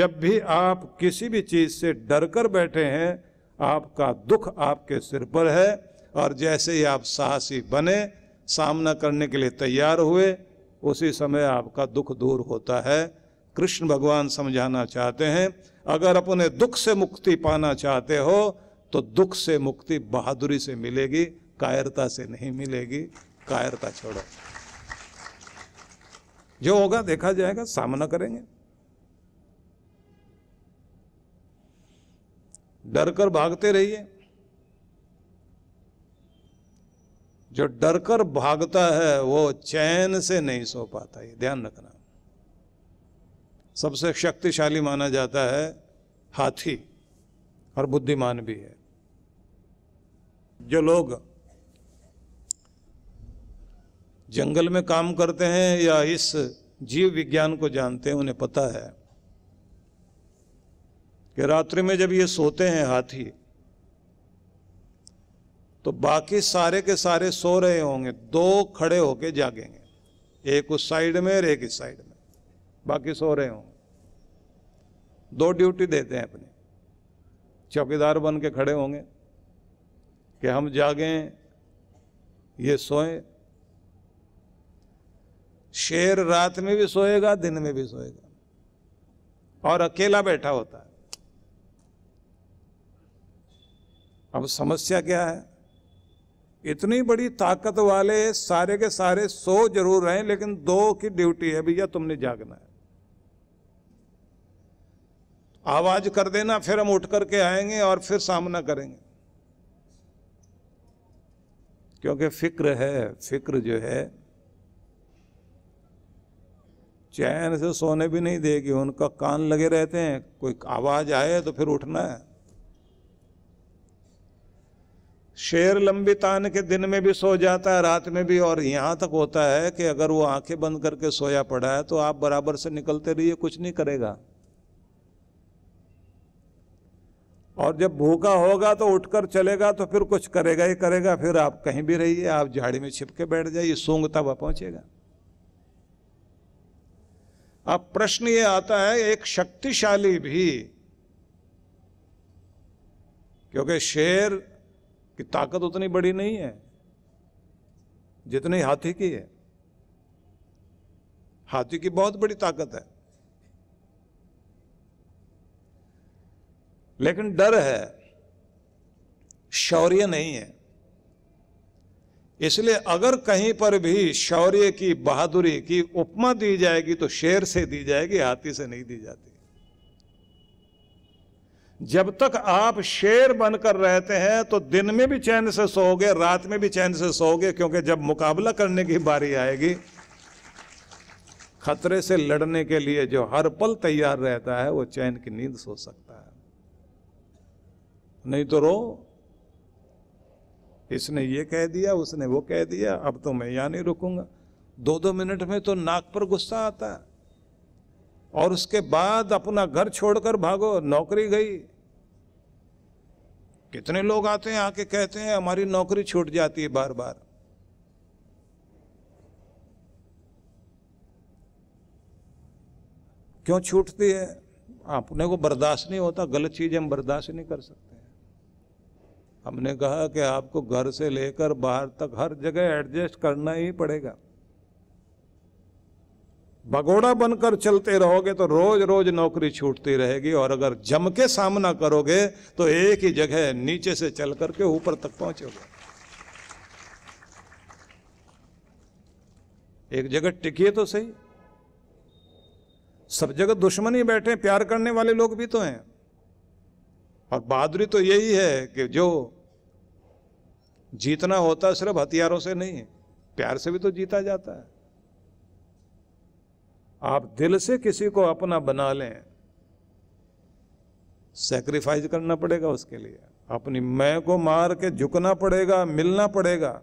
जब भी आप किसी भी चीज से डर कर बैठे हैं आपका दुख आपके सिर पर है और जैसे ही आप साहसी बने सामना करने के लिए तैयार हुए उसी समय आपका दुख दूर होता है कृष्ण भगवान समझाना चाहते हैं अगर अपने दुख से मुक्ति पाना चाहते हो तो दुख से मुक्ति बहादुरी से मिलेगी कायरता से नहीं मिलेगी कायरता छोड़ो जो होगा देखा जाएगा सामना करेंगे डर कर भागते रहिए जो डर कर भागता है वो चैन से नहीं सो पाता ये ध्यान रखना सबसे शक्तिशाली माना जाता है हाथी और बुद्धिमान भी है जो लोग जंगल में काम करते हैं या इस जीव विज्ञान को जानते हैं उन्हें पता है कि रात्रि में जब ये सोते हैं हाथी तो बाकी सारे के सारे सो रहे होंगे दो खड़े होके जागेंगे एक उस साइड में और एक इस साइड में बाकी सो रहे होंगे दो ड्यूटी देते हैं अपनी चौकीदार बन के खड़े होंगे कि हम जागें ये सोएं शेर रात में भी सोएगा दिन में भी सोएगा और अकेला बैठा होता है अब समस्या क्या है इतनी बड़ी ताकत वाले सारे के सारे सो जरूर रहे लेकिन दो की ड्यूटी है भैया तुमने जागना है आवाज कर देना फिर हम उठ करके आएंगे और फिर सामना करेंगे क्योंकि फिक्र है फिक्र जो है चैन से सोने भी नहीं देगी उनका कान लगे रहते हैं कोई आवाज आए तो फिर उठना है शेर लंबी तान के दिन में भी सो जाता है रात में भी और यहाँ तक होता है कि अगर वो आंखें बंद करके सोया पड़ा है तो आप बराबर से निकलते रहिए कुछ नहीं करेगा और जब भूखा होगा तो उठकर चलेगा तो फिर कुछ करेगा ही करेगा फिर आप कहीं भी रहिए आप झाड़ी में छिपके बैठ जाइए सूंग तब पहुंचेगा अब प्रश्न ये आता है एक शक्तिशाली भी क्योंकि शेर कि ताकत उतनी बड़ी नहीं है जितनी हाथी की है हाथी की बहुत बड़ी ताकत है लेकिन डर है शौर्य नहीं है इसलिए अगर कहीं पर भी शौर्य की बहादुरी की उपमा दी जाएगी तो शेर से दी जाएगी हाथी से नहीं दी जाती जब तक आप शेर बनकर रहते हैं तो दिन में भी चैन से सोओगे रात में भी चैन से सोओगे क्योंकि जब मुकाबला करने की बारी आएगी खतरे से लड़ने के लिए जो हर पल तैयार रहता है वो चैन की नींद सो सकता है नहीं तो रो इसने ये कह दिया उसने वो कह दिया अब तो मैं यहां नहीं रुकूंगा दो दो मिनट में तो नाक पर गुस्सा आता है और उसके बाद अपना घर छोड़कर भागो नौकरी गई कितने लोग आते हैं आके कहते हैं हमारी नौकरी छूट जाती है बार बार क्यों छूटती है अपने को बर्दाश्त नहीं होता गलत चीज़ हम बर्दाश्त नहीं कर सकते हमने कहा कि आपको घर से लेकर बाहर तक हर जगह एडजस्ट करना ही पड़ेगा भगोड़ा बनकर चलते रहोगे तो रोज रोज नौकरी छूटती रहेगी और अगर जम के सामना करोगे तो एक ही जगह नीचे से चल करके ऊपर तक पहुंचोगे एक जगह टिकिए तो सही सब जगह दुश्मन ही बैठे प्यार करने वाले लोग भी तो हैं और बहादुरी तो यही है कि जो जीतना होता सिर्फ हथियारों से नहीं प्यार से भी तो जीता जाता है आप दिल से किसी को अपना बना लें सेक्रीफाइस करना पड़ेगा उसके लिए अपनी मैं को मार के झुकना पड़ेगा मिलना पड़ेगा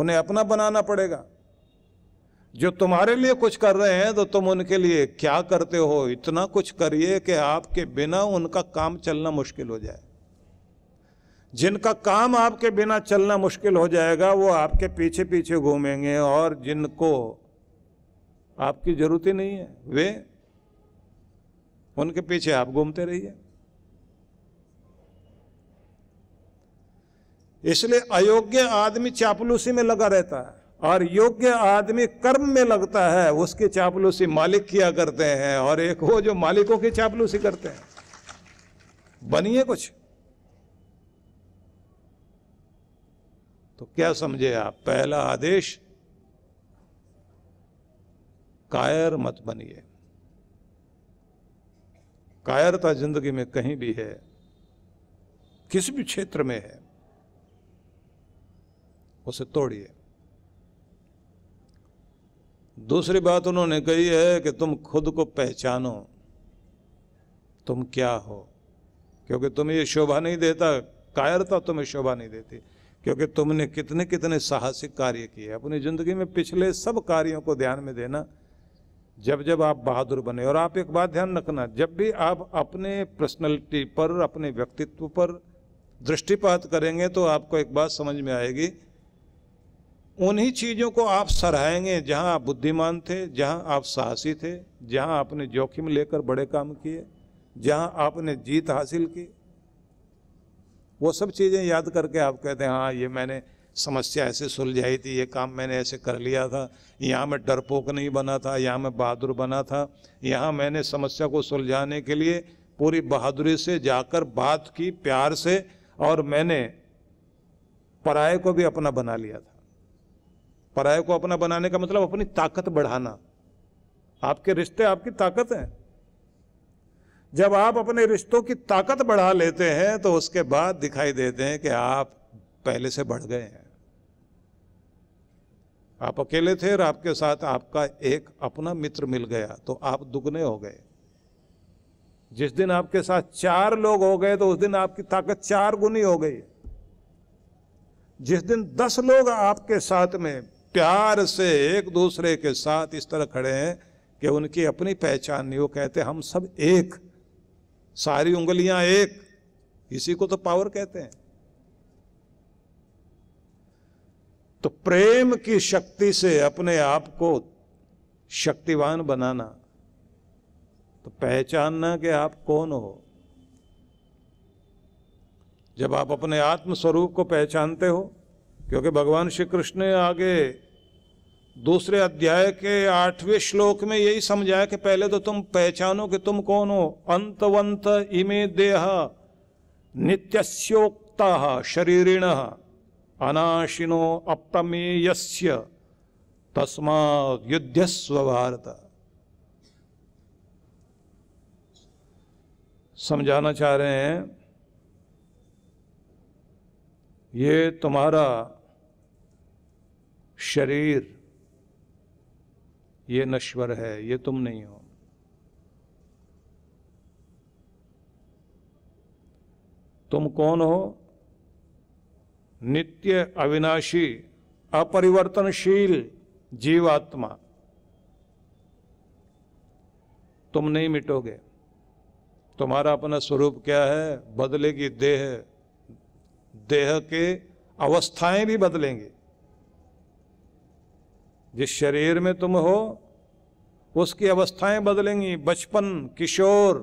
उन्हें अपना बनाना पड़ेगा जो तुम्हारे लिए कुछ कर रहे हैं तो तुम उनके लिए क्या करते हो इतना कुछ करिए कि आपके बिना उनका काम चलना मुश्किल हो जाए जिनका काम आपके बिना चलना मुश्किल हो जाएगा वो आपके पीछे पीछे घूमेंगे और जिनको आपकी जरूरत ही नहीं है वे उनके पीछे आप घूमते रहिए इसलिए अयोग्य आदमी चापलूसी में लगा रहता है और योग्य आदमी कर्म में लगता है उसकी चापलूसी मालिक किया करते हैं और एक वो जो मालिकों की चापलूसी करते हैं बनिए कुछ तो क्या समझे आप पहला आदेश कायर मत बनिए कायरता जिंदगी में कहीं भी है किसी भी क्षेत्र में है उसे तोड़िए दूसरी बात उन्होंने कही है कि तुम खुद को पहचानो तुम क्या हो क्योंकि तुम्हें यह शोभा नहीं देता कायरता तुम्हें शोभा नहीं देती क्योंकि तुमने कितने कितने साहसिक कार्य किए अपनी जिंदगी में पिछले सब कार्यों को ध्यान में देना जब जब आप बहादुर बने और आप एक बात ध्यान रखना जब भी आप अपने पर्सनैलिटी पर अपने व्यक्तित्व पर दृष्टिपात करेंगे तो आपको एक बात समझ में आएगी उन्हीं चीज़ों को आप सराहेंगे जहां आप बुद्धिमान थे जहां आप साहसी थे जहां आपने जोखिम लेकर बड़े काम किए जहां आपने जीत हासिल की वो सब चीज़ें याद करके आप कहते हैं हाँ ये मैंने समस्या ऐसे सुलझाई थी ये काम मैंने ऐसे कर लिया था यहाँ मैं डरपोक नहीं बना था यहाँ मैं बहादुर बना था यहाँ मैंने समस्या को सुलझाने के लिए पूरी बहादुरी से जाकर बात की प्यार से और मैंने पराये को भी अपना बना लिया था पराये को अपना बनाने का मतलब अपनी ताकत बढ़ाना आपके रिश्ते आपकी ताकत हैं जब आप अपने रिश्तों की ताकत बढ़ा लेते हैं तो उसके बाद दिखाई देते हैं कि आप पहले से बढ़ गए हैं आप अकेले थे और आपके साथ आपका एक अपना मित्र मिल गया तो आप दुगने हो गए जिस दिन आपके साथ चार लोग हो गए तो उस दिन आपकी ताकत चार गुनी हो गई जिस दिन दस लोग आपके साथ में प्यार से एक दूसरे के साथ इस तरह खड़े हैं कि उनकी अपनी पहचान नहीं वो कहते हम सब एक सारी उंगलियां एक इसी को तो पावर कहते हैं तो प्रेम की शक्ति से अपने आप को शक्तिवान बनाना तो पहचानना कि आप कौन हो जब आप अपने आत्म स्वरूप को पहचानते हो क्योंकि भगवान श्री कृष्ण ने आगे दूसरे अध्याय के आठवें श्लोक में यही समझाया कि पहले तो तुम पहचानो कि तुम कौन हो अंतवंत इमे देह नित्योक्ता शरीरिण अनाशिनो अप्रमेयस्य तस्मा युद्धस्व भारत समझाना चाह रहे हैं ये तुम्हारा शरीर ये नश्वर है ये तुम नहीं हो तुम कौन हो नित्य अविनाशी अपरिवर्तनशील जीवात्मा तुम नहीं मिटोगे तुम्हारा अपना स्वरूप क्या है बदलेगी देह देह के अवस्थाएं भी बदलेंगे जिस शरीर में तुम हो उसकी अवस्थाएं बदलेंगी बचपन किशोर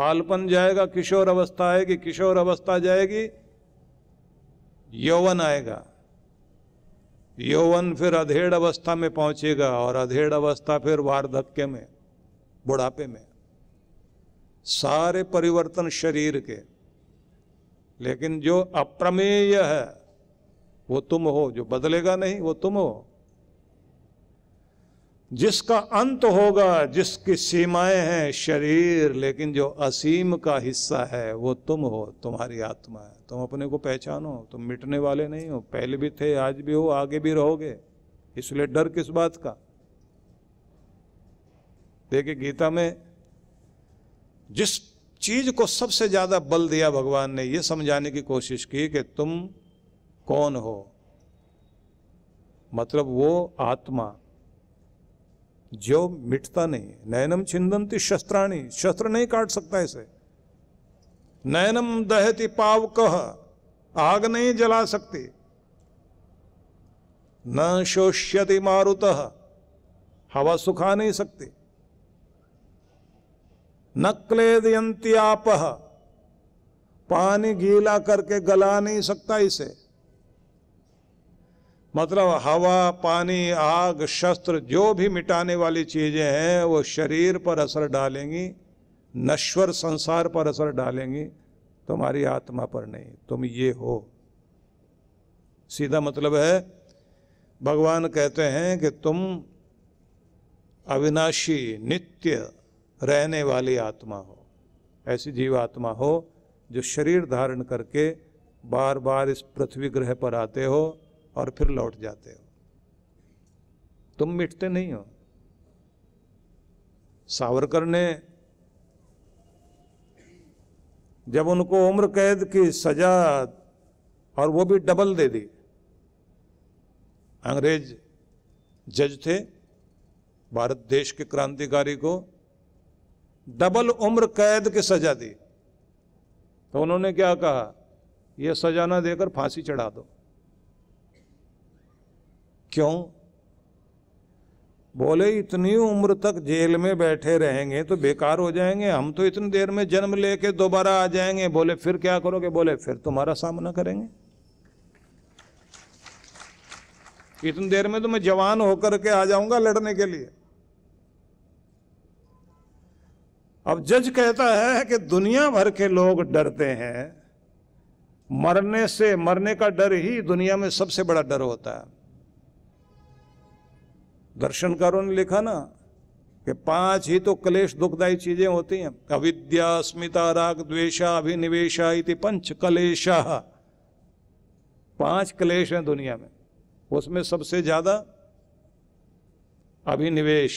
बालपन जाएगा किशोर अवस्था आएगी किशोर अवस्था जाएगी यौवन आएगा यौवन फिर अधेड़ अवस्था में पहुंचेगा और अधेड़ अवस्था फिर वार्धक्य में बुढ़ापे में सारे परिवर्तन शरीर के लेकिन जो अप्रमेय है वो तुम हो जो बदलेगा नहीं वो तुम हो जिसका अंत होगा जिसकी सीमाएं हैं शरीर लेकिन जो असीम का हिस्सा है वो तुम हो तुम्हारी आत्मा है तुम अपने को पहचानो तुम मिटने वाले नहीं हो पहले भी थे आज भी हो आगे भी रहोगे इसलिए डर किस बात का देखिए गीता में जिस चीज को सबसे ज्यादा बल दिया भगवान ने यह समझाने की कोशिश की कि तुम कौन हो मतलब वो आत्मा जो मिटता नहीं नयनम छिंदंती शस्त्राणी शस्त्र नहीं काट सकता इसे नयनम दहती पाव कह आग नहीं जला सकती न शोष्यति मारुत हवा सुखा नहीं सकती न क्लेदयंती आप पानी गीला करके गला नहीं सकता इसे मतलब हवा पानी आग शस्त्र जो भी मिटाने वाली चीज़ें हैं वो शरीर पर असर डालेंगी नश्वर संसार पर असर डालेंगी तुम्हारी आत्मा पर नहीं तुम ये हो सीधा मतलब है भगवान कहते हैं कि तुम अविनाशी नित्य रहने वाली आत्मा हो ऐसी जीव आत्मा हो जो शरीर धारण करके बार बार इस पृथ्वी ग्रह पर आते हो और फिर लौट जाते हो तुम मिटते नहीं हो सावरकर ने जब उनको उम्र कैद की सजा और वो भी डबल दे दी अंग्रेज जज थे भारत देश के क्रांतिकारी को डबल उम्र कैद की सजा दी तो उन्होंने क्या कहा यह सजा ना देकर फांसी चढ़ा दो क्यों बोले इतनी उम्र तक जेल में बैठे रहेंगे तो बेकार हो जाएंगे हम तो इतनी देर में जन्म लेके दोबारा आ जाएंगे बोले फिर क्या करोगे बोले फिर तुम्हारा सामना करेंगे इतनी देर में तो मैं जवान होकर के आ जाऊंगा लड़ने के लिए अब जज कहता है कि दुनिया भर के लोग डरते हैं मरने से मरने का डर ही दुनिया में सबसे बड़ा डर होता है दर्शनकारों ने लिखा ना कि पांच ही तो क्लेश दुखदायी चीजें होती हैं अविद्या स्मिता राग द्वेशा अभिनिवेशा इति पंच कलेश पांच कलेश हैं दुनिया में उसमें सबसे ज्यादा अभिनिवेश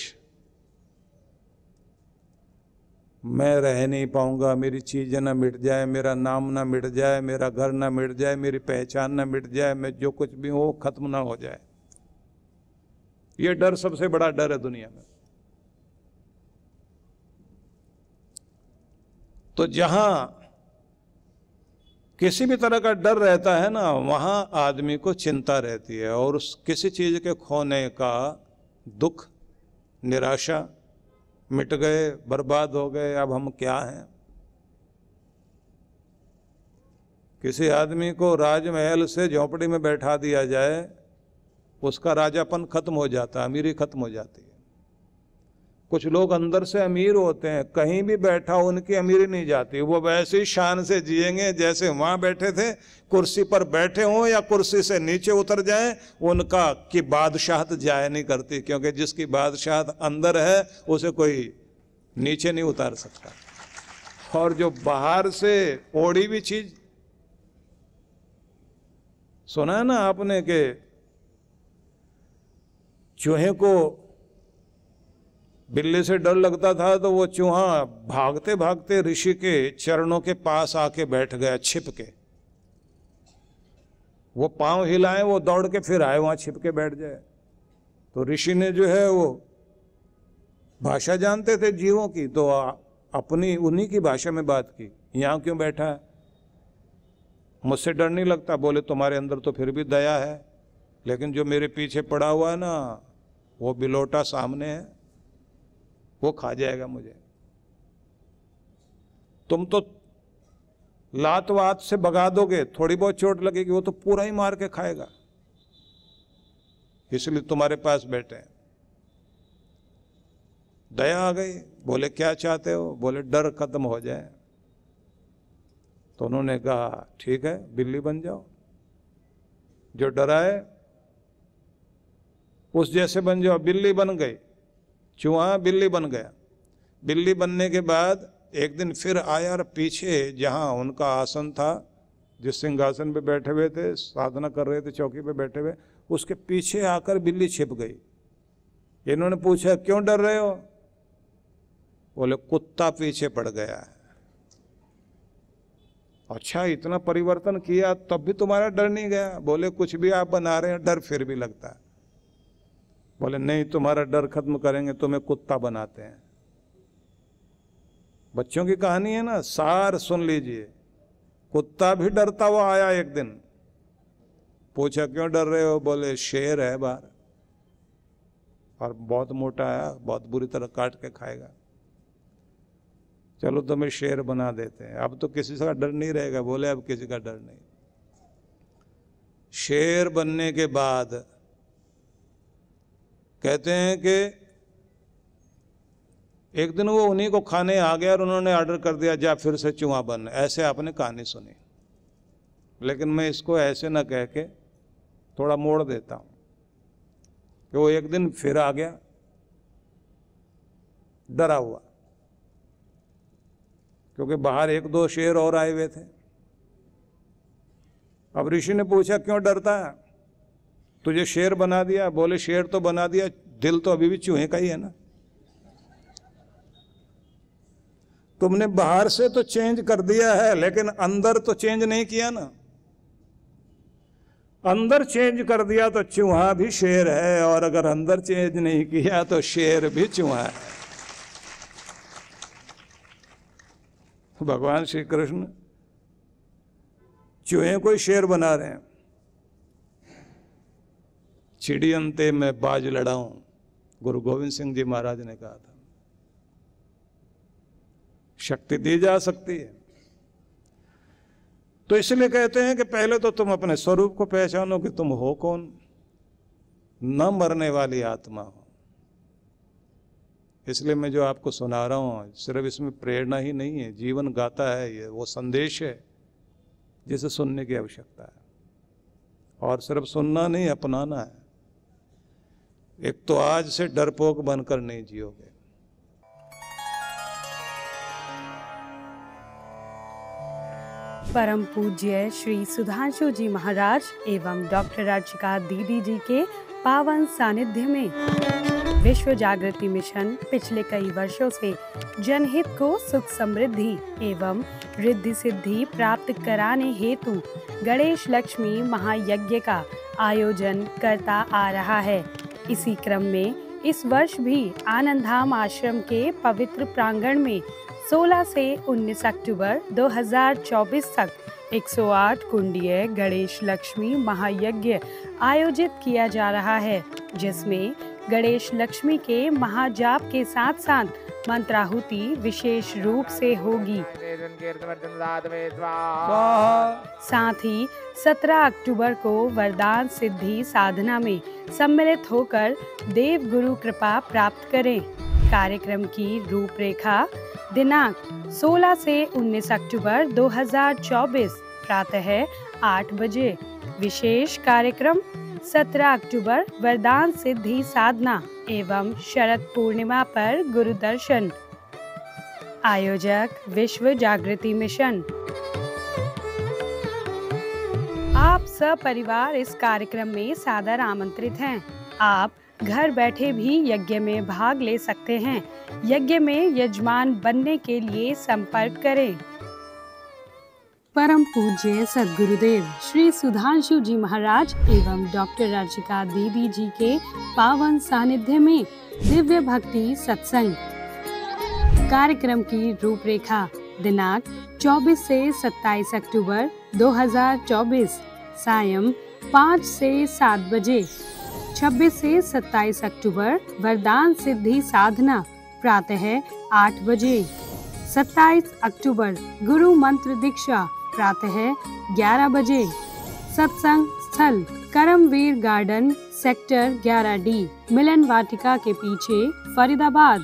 मैं रह नहीं पाऊंगा मेरी चीज़ें ना मिट जाए मेरा नाम ना मिट जाए मेरा घर ना मिट जाए मेरी पहचान ना मिट जाए मैं जो कुछ भी वो खत्म ना हो जाए ये डर सबसे बड़ा डर है दुनिया में तो जहां किसी भी तरह का डर रहता है ना वहां आदमी को चिंता रहती है और उस किसी चीज के खोने का दुख निराशा मिट गए बर्बाद हो गए अब हम क्या हैं किसी आदमी को राजमहल से झोपड़ी में बैठा दिया जाए उसका राजापन खत्म हो जाता है अमीरी खत्म हो जाती है कुछ लोग अंदर से अमीर होते हैं कहीं भी बैठा उनकी अमीरी नहीं जाती वो वैसे ही शान से जिएंगे जैसे वहां बैठे थे कुर्सी पर बैठे हों या कुर्सी से नीचे उतर जाएं उनका कि बादशाहत जाया नहीं करती क्योंकि जिसकी बादशाहत अंदर है उसे कोई नीचे नहीं उतार सकता और जो बाहर से ओढ़ी हुई चीज सुना है ना आपने के चूहे को बिल्ली से डर लगता था तो वो चूहा भागते भागते ऋषि के चरणों के पास आके बैठ गया छिप के वो पांव हिलाए वो दौड़ के फिर आए वहां छिप के बैठ जाए तो ऋषि ने जो है वो भाषा जानते थे जीवों की तो अपनी उन्हीं की भाषा में बात की यहां क्यों बैठा है मुझसे डर नहीं लगता बोले तुम्हारे अंदर तो फिर भी दया है लेकिन जो मेरे पीछे पड़ा हुआ है ना वो बिलोटा सामने है वो खा जाएगा मुझे तुम तो लात वात से भगा दोगे थोड़ी बहुत चोट लगेगी वो तो पूरा ही मार के खाएगा इसलिए तुम्हारे पास बैठे हैं दया आ गई बोले क्या चाहते हो बोले डर खत्म हो जाए तो उन्होंने कहा ठीक है बिल्ली बन जाओ जो डराए उस जैसे बन जाओ बिल्ली बन गई चूहा बिल्ली बन गया बिल्ली बनने के बाद एक दिन फिर आया और पीछे जहाँ उनका आसन था जिस सिंहासन पे बैठे हुए थे साधना कर रहे थे चौकी पे बैठे हुए उसके पीछे आकर बिल्ली छिप गई इन्होंने पूछा क्यों डर रहे हो बोले कुत्ता पीछे पड़ गया है अच्छा इतना परिवर्तन किया तब भी तुम्हारा डर नहीं गया बोले कुछ भी आप बना रहे हैं डर फिर भी लगता है बोले नहीं तुम्हारा डर खत्म करेंगे तुम्हें तो कुत्ता बनाते हैं बच्चों की कहानी है ना सार सुन लीजिए कुत्ता भी डरता हुआ आया एक दिन पूछा क्यों डर रहे हो बोले शेर है बाहर और बहुत मोटा है बहुत बुरी तरह काट के खाएगा चलो तुम्हें शेर बना देते हैं अब तो किसी का डर नहीं रहेगा बोले अब किसी का डर नहीं शेर बनने के बाद कहते हैं कि एक दिन वो उन्हीं को खाने आ गया और उन्होंने ऑर्डर कर दिया जा फिर से चूहा बन ऐसे आपने कहानी सुनी लेकिन मैं इसको ऐसे ना कह के थोड़ा मोड़ देता हूँ कि वो एक दिन फिर आ गया डरा हुआ क्योंकि बाहर एक दो शेर और आए हुए थे अब ऋषि ने पूछा क्यों डरता है तुझे शेर बना दिया बोले शेर तो बना दिया दिल तो अभी भी चूहे का ही है ना तुमने बाहर से तो चेंज कर दिया है लेकिन अंदर तो चेंज नहीं किया ना अंदर चेंज कर दिया तो चूहा भी शेर है और अगर अंदर चेंज नहीं किया तो शेर भी चूहा है भगवान श्री कृष्ण चूहे को ही शेर बना रहे हैं छिड़ियंते मैं बाज लड़ाऊं गुरु गोविंद सिंह जी महाराज ने कहा था शक्ति दी जा सकती है तो इसलिए कहते हैं कि पहले तो तुम अपने स्वरूप को पहचानो कि तुम हो कौन न मरने वाली आत्मा हो इसलिए मैं जो आपको सुना रहा हूं सिर्फ इसमें प्रेरणा ही नहीं है जीवन गाता है ये वो संदेश है जिसे सुनने की आवश्यकता है और सिर्फ सुनना नहीं अपनाना है एक तो आज से डरपोक बनकर नहीं जियोगे परम पूज्य श्री सुधांशु जी महाराज एवं डॉक्टर अर्चिका दीदी जी के पावन सानिध्य में विश्व जागृति मिशन पिछले कई वर्षों से जनहित को सुख समृद्धि एवं रिद्धि सिद्धि प्राप्त कराने हेतु गणेश लक्ष्मी महायज्ञ का आयोजन करता आ रहा है इसी क्रम में इस वर्ष भी आनंदधाम आश्रम के पवित्र प्रांगण में 16 से 19 अक्टूबर 2024 तक 108 कुंडीय गणेश लक्ष्मी महायज्ञ आयोजित किया जा रहा है जिसमें गणेश लक्ष्मी के महाजाप के साथ साथ मंत्राहुति विशेष रूप से होगी साथ ही 17 अक्टूबर को वरदान सिद्धि साधना में सम्मिलित होकर देव गुरु कृपा प्राप्त करें कार्यक्रम की रूपरेखा दिनांक 16 से 19 अक्टूबर 2024 प्रातः 8 बजे विशेष कार्यक्रम 17 अक्टूबर वरदान सिद्धि साधना एवं शरद पूर्णिमा पर गुरु दर्शन आयोजक विश्व जागृति मिशन आप सपरिवार इस कार्यक्रम में सादर आमंत्रित हैं आप घर बैठे भी यज्ञ में भाग ले सकते हैं यज्ञ में यजमान बनने के लिए संपर्क करें परम पूज्य सदगुरुदेव श्री सुधांशु जी महाराज एवं डॉक्टर राजिका देवी जी के पावन सानिध्य में दिव्य भक्ति सत्संग कार्यक्रम की रूपरेखा दिनांक 24 से 27 अक्टूबर 2024 सायं 5 से 7 बजे 26 से 27 अक्टूबर वरदान सिद्धि साधना प्रातः 8 बजे 27 अक्टूबर गुरु मंत्र दीक्षा प्रातः 11 बजे सत्संग स्थल Karamveer garden sector 11 D Milan Vatika के पीछे फरीदाबाद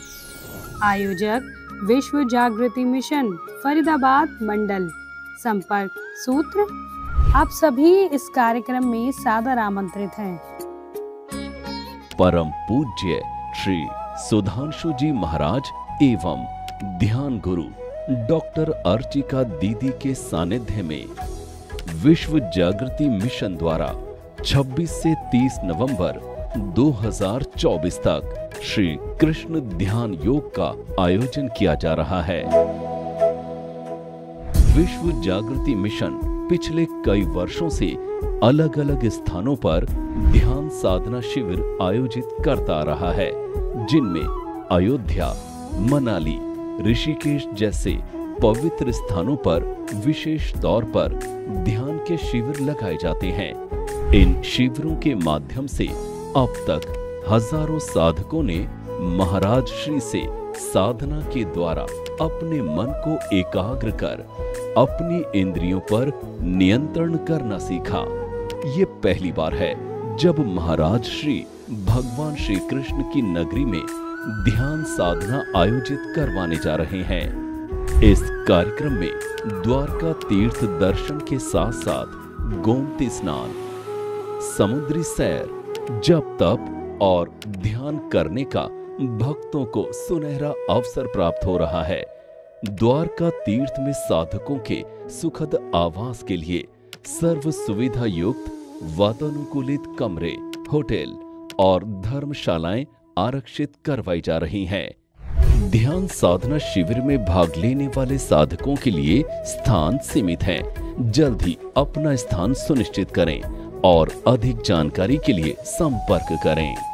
आयोजक विश्व जागृति मिशन फरीदाबाद मंडल संपर्क सूत्र आप सभी इस कार्यक्रम में सादर आमंत्रित हैं परम पूज्य श्री सुधांशु जी महाराज एवं ध्यान गुरु डॉक्टर अर्चिका दीदी के सानिध्य में विश्व जागृति मिशन द्वारा 26 से 30 नवंबर 2024 तक श्री कृष्ण ध्यान योग का आयोजन किया जा रहा है विश्व जागृति मिशन पिछले कई वर्षों से अलग अलग स्थानों पर ध्यान साधना शिविर आयोजित करता रहा है जिनमें अयोध्या मनाली ऋषिकेश जैसे पवित्र स्थानों पर विशेष तौर पर ध्यान के शिविर लगाए जाते हैं इन शिविरों के माध्यम से अब तक हजारों साधकों ने महाराज श्री से साधना के द्वारा अपने मन को एकाग्र कर अपनी इंद्रियों पर नियंत्रण करना सीखा ये पहली बार है जब महाराज श्री भगवान श्री कृष्ण की नगरी में ध्यान साधना आयोजित करवाने जा रहे हैं इस कार्यक्रम में द्वारका तीर्थ दर्शन के साथ साथ गोमती स्नान समुद्री सैर जप तप और ध्यान करने का भक्तों को सुनहरा अवसर प्राप्त हो रहा है द्वारका तीर्थ में साधकों के सुखद आवास के लिए सर्व सुविधा युक्त वातानुकूलित कमरे होटल और धर्मशालाएं आरक्षित करवाई जा रही है ध्यान साधना शिविर में भाग लेने वाले साधकों के लिए स्थान सीमित है जल्द ही अपना स्थान सुनिश्चित करें और अधिक जानकारी के लिए संपर्क करें